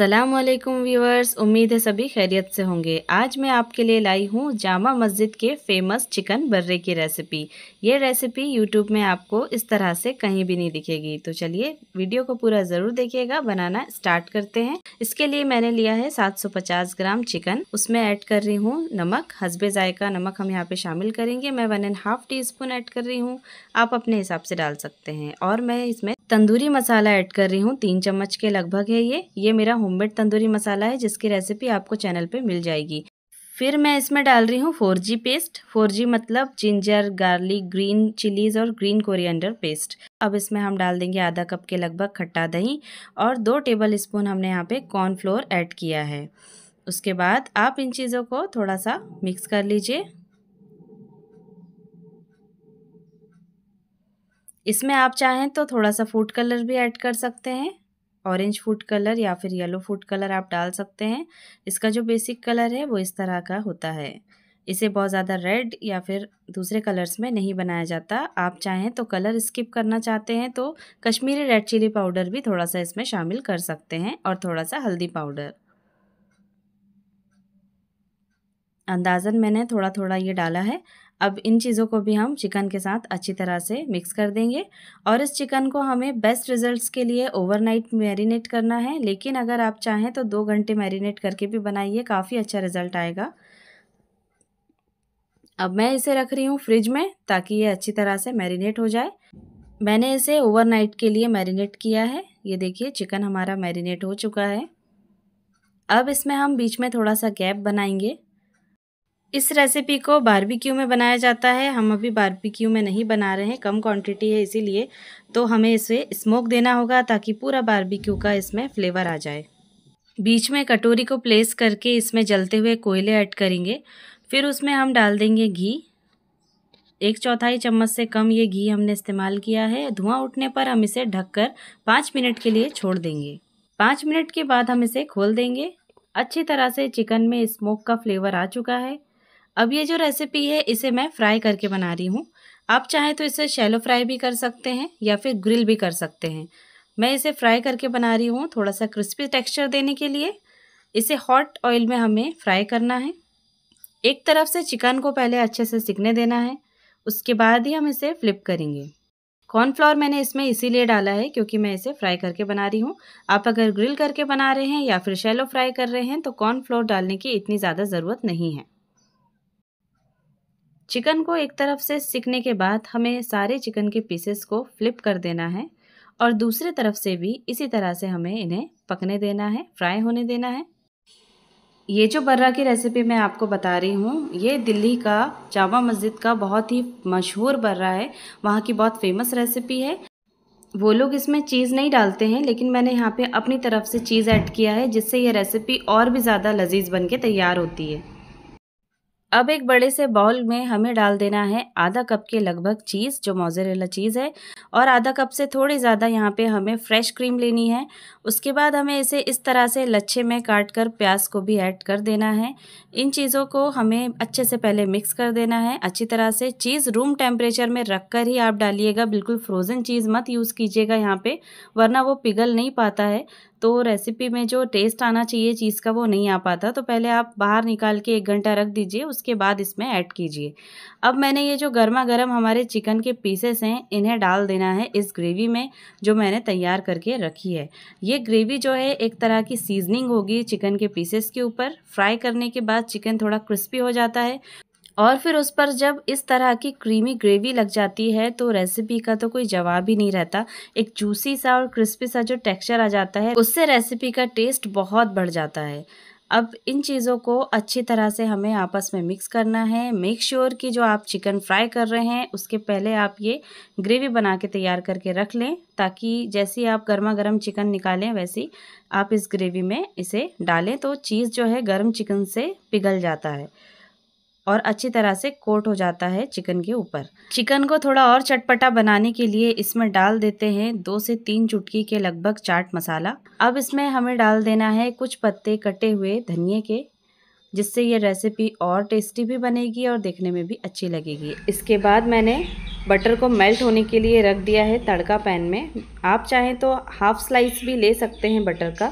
वालेकुम व्यूअर्स उम्मीद है सभी खैरियत से होंगे आज मैं आपके लिए लाई हूँ जामा मस्जिद के फेमस चिकन बर्रे की रेसिपी ये रेसिपी यूट्यूब में आपको इस तरह से कहीं भी नहीं दिखेगी तो चलिए वीडियो को पूरा ज़रूर देखिएगा बनाना स्टार्ट करते हैं इसके लिए मैंने लिया है 750 ग्राम चिकन उसमें ऐड कर रही हूँ नमक हसबे जायका नमक हम यहाँ पर शामिल करेंगे मैं one and half teaspoon add कर रही हूँ आप अपने हिसाब से डाल सकते हैं और मैं इसमें तंदूरी मसाला ऐड कर रही हूँ तीन चम्मच के लगभग है ये ये मेरा होममेड तंदूरी मसाला है जिसकी रेसिपी आपको चैनल पे मिल जाएगी फिर मैं इसमें डाल रही हूँ four G paste four G मतलब जिंजर गार्लिक ग्रीन चिलीज़ और ग्रीन कोरिएंडर पेस्ट अब इसमें हम डाल देंगे आधा कप के लगभग खट्टा दही और दो टेबल स्पून हमने यहाँ पे कॉर्नफ्लोर ऐड किया है उसके बाद आप इन चीज़ों को थोड़ा सा मिक्स कर लीजिए इसमें आप चाहें तो थोड़ा सा फूड कलर भी ऐड कर सकते हैं ऑरेंज फूड कलर या फिर येलो फूड कलर आप डाल सकते हैं इसका जो बेसिक कलर है वो इस तरह का होता है इसे बहुत ज़्यादा रेड या फिर दूसरे कलर्स में नहीं बनाया जाता आप चाहें तो कलर स्किप करना चाहते हैं तो कश्मीरी रेड चिली पाउडर भी थोड़ा सा इसमें शामिल कर सकते हैं और थोड़ा सा हल्दी पाउडर अंदाज़न मैंने थोड़ा थोड़ा ये डाला है अब इन चीज़ों को भी हम चिकन के साथ अच्छी तरह से मिक्स कर देंगे और इस चिकन को हमें बेस्ट रिजल्ट्स के लिए ओवरनाइट मैरिनेट करना है लेकिन अगर आप चाहें तो दो घंटे मैरिनेट करके भी बनाइए काफ़ी अच्छा रिजल्ट आएगा अब मैं इसे रख रही हूँ फ्रिज में ताकि ये अच्छी तरह से मैरिनेट हो जाए मैंने इसे ओवरनाइट के लिए मैरिनेट किया है ये देखिए चिकन हमारा मैरिनेट हो चुका है अब इसमें हम बीच में थोड़ा सा गैप बनाएंगे इस रेसिपी को बारबेक्यू में बनाया जाता है हम अभी बारबेक्यू में नहीं बना रहे हैं कम क्वांटिटी है इसीलिए तो हमें इसे स्मोक देना होगा ताकि पूरा बारबेक्यू का इसमें फ्लेवर आ जाए बीच में कटोरी को प्लेस करके इसमें जलते हुए कोयले ऐड करेंगे फिर उसमें हम डाल देंगे घी एक चौथाई चम्मच से कम ये घी हमने इस्तेमाल किया है धुआं उठने पर हम इसे ढककर पाँच मिनट के लिए छोड़ देंगे पाँच मिनट के बाद हम इसे खोल देंगे अच्छी तरह से चिकन में स्मोक का फ्लेवर आ चुका है अब ये जो रेसिपी है इसे मैं फ्राई करके बना रही हूँ आप चाहें तो इसे शैलो फ्राई भी कर सकते हैं या फिर ग्रिल भी कर सकते हैं मैं इसे फ्राई करके बना रही हूँ थोड़ा सा क्रिस्पी टेक्सचर देने के लिए इसे हॉट ऑयल में हमें फ्राई करना है एक तरफ से चिकन को पहले अच्छे से सिकने देना है उसके बाद ही हम इसे फ्लिप करेंगे कॉर्नफ्लोर मैंने इसमें इसीलिए डाला है क्योंकि मैं इसे फ्राई करके बना रही हूँ आप अगर ग्रिल करके बना रहे हैं या फिर शैलो फ्राई कर रहे हैं तो कॉर्नफ्लोर डालने की इतनी ज़्यादा ज़रूरत नहीं है चिकन को एक तरफ से सिकने के बाद हमें सारे चिकन के पीसेस को फ्लिप कर देना है और दूसरे तरफ से भी इसी तरह से हमें इन्हें पकने देना है फ्राई होने देना है ये जो बर्रा की रेसिपी मैं आपको बता रही हूँ ये दिल्ली का जामा मस्जिद का बहुत ही मशहूर बर्रा है वहाँ की बहुत फेमस रेसिपी है वो लोग इसमें चीज़ नहीं डालते हैं लेकिन मैंने यहाँ पे अपनी तरफ से चीज़ ऐड किया है जिससे ये रेसिपी और भी ज़्यादा लजीज बन के तैयार होती है अब एक बड़े से बाउल में हमें डाल देना है आधा कप के लगभग चीज़ जो मोजरेला चीज़ है और आधा कप से थोड़ी ज़्यादा यहाँ पे हमें फ्रेश क्रीम लेनी है उसके बाद हमें इसे इस तरह से लच्छे में काट कर प्याज को भी ऐड कर देना है इन चीज़ों को हमें अच्छे से पहले मिक्स कर देना है अच्छी तरह से चीज़ रूम टेम्परेचर में रख कर ही आप डालिएगा बिल्कुल फ्रोज़न चीज़ मत यूज़ कीजिएगा यहाँ पर वरना वो पिघल नहीं पाता है तो रेसिपी में जो टेस्ट आना चाहिए चीज़ का वो नहीं आ पाता तो पहले आप बाहर निकाल के एक घंटा रख दीजिए उसके बाद इसमें ऐड कीजिए अब मैंने ये जो गर्मा गर्म हमारे चिकन के पीसेस हैं इन्हें डाल देना है इस ग्रेवी में जो मैंने तैयार करके रखी है ये ग्रेवी जो है एक तरह की सीजनिंग होगी चिकन के पीसेस के ऊपर फ्राई करने के बाद चिकन थोड़ा क्रिस्पी हो जाता है और फिर उस पर जब इस तरह की क्रीमी ग्रेवी लग जाती है तो रेसिपी का तो कोई जवाब ही नहीं रहता एक जूसी सा और क्रिस्पी सा जो टेक्सचर आ जाता है उससे रेसिपी का टेस्ट बहुत बढ़ जाता है अब इन चीज़ों को अच्छी तरह से हमें आपस में मिक्स करना है मेक श्योर sure कि जो आप चिकन फ्राई कर रहे हैं उसके पहले आप ये ग्रेवी बना के तैयार करके रख लें ताकि जैसी आप गर्मा गर्म चिकन निकालें वैसी आप इस ग्रेवी में इसे डालें तो चीज़ जो है गर्म चिकन से पिघल जाता है और अच्छी तरह से कोट हो जाता है चिकन के ऊपर चिकन को थोड़ा और चटपटा बनाने के लिए इसमें डाल देते हैं दो से तीन चुटकी के लगभग चाट मसाला अब इसमें हमें डाल देना है कुछ पत्ते कटे हुए धनिए के जिससे ये रेसिपी और टेस्टी भी बनेगी और देखने में भी अच्छी लगेगी इसके बाद मैंने बटर को मेल्ट होने के लिए रख दिया है तड़का पैन में आप चाहें तो हाफ स्लाइस भी ले सकते हैं बटर का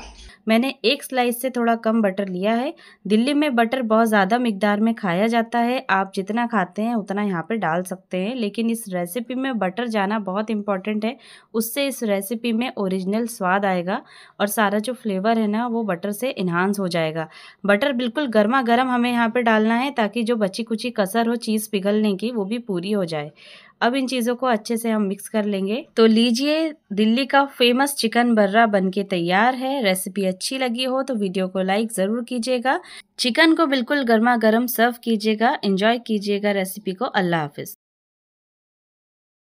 मैंने एक स्लाइस से थोड़ा कम बटर लिया है दिल्ली में बटर बहुत ज़्यादा मकदार में खाया जाता है आप जितना खाते हैं उतना यहाँ पर डाल सकते हैं लेकिन इस रेसिपी में बटर जाना बहुत इंपॉर्टेंट है उससे इस रेसिपी में ओरिजिनल स्वाद आएगा और सारा जो फ्लेवर है ना वो बटर से इन्हांस हो जाएगा बटर बिल्कुल गर्मा गर्म हमें यहाँ पर डालना है ताकि जो बची कुची कसर हो चीज़ पिघलने की वो भी पूरी हो जाए अब इन चीज़ों को अच्छे से हम मिक्स कर लेंगे तो लीजिए दिल्ली का फेमस चिकन बर्रा बनके तैयार है रेसिपी अच्छी लगी हो तो वीडियो को लाइक ज़रूर कीजिएगा चिकन को बिल्कुल गर्मा गर्म सर्व कीजिएगा एंजॉय कीजिएगा रेसिपी को अल्लाह हाफिज़